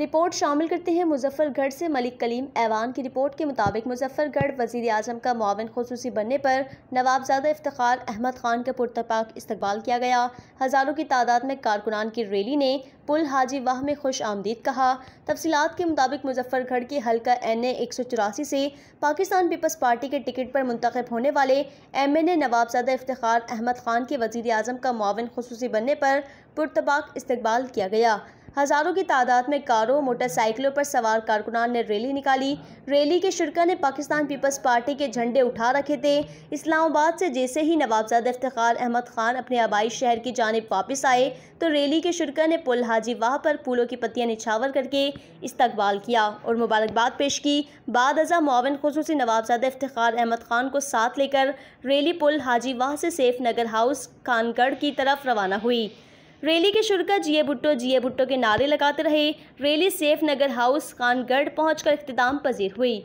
report शामिल करते हैं मुजफ्फरगढ़ से मलिक कलीम ऐवान की रिपोर्ट के मुताबिक मुजफ्फरगढ़ वजीर अजम का मावन खसूसी बनने पर नवाबजादा इफ्तार अहमद खान का पुरतपाक इस्तबाल किया गया हज़ारों की तादाद में कारकुनान की रैली ने पुल हाजी वाह में खुश आमदीद कहा तफसीत के मुताबिक मुजफ्फरगढ़ के हल्का एन ए एक सौ चौरासी से पाकिस्तान पीपल्स पार्टी के टिकट पर मुंतखब होने वाले एम एन ए नवाबजादा इफ्तार अहमद खान के वजीर अजम का मावन खसूसी बनने पर पुरतपाक इस्तबाल किया गया हज़ारों की तादाद में कारों मोटरसाइकिलों पर सवार कारकुनान ने रैली निकाली रैली के शिरका ने पाकिस्तान पीपल्स पार्टी के झंडे उठा रखे थे इस्लामाबाद से जैसे ही नवाबजाद इफ्तार अहमद खान अपने आबाई शहर की जानब वापस आए तो रैली के शिरका ने पुल हाजी वाह पर फूलों की पत्तियाँ निछावर करके इस्तबाल किया और मुबारकबाद पेश की बाद अजा मावन खसूस नवाबजाद इफ्तार अहमद खान को साथ लेकर रैली पुल हाजी वाह से सेफ नगर हाउस खानगढ़ की तरफ रवाना हुई रैली के शुरू का जिए भुट्टो जिए भुट्टो के नारे लगाते रहे रैली सेफ नगर हाउस खानगढ़ पहुंचकर इख्ताम पजीर हुई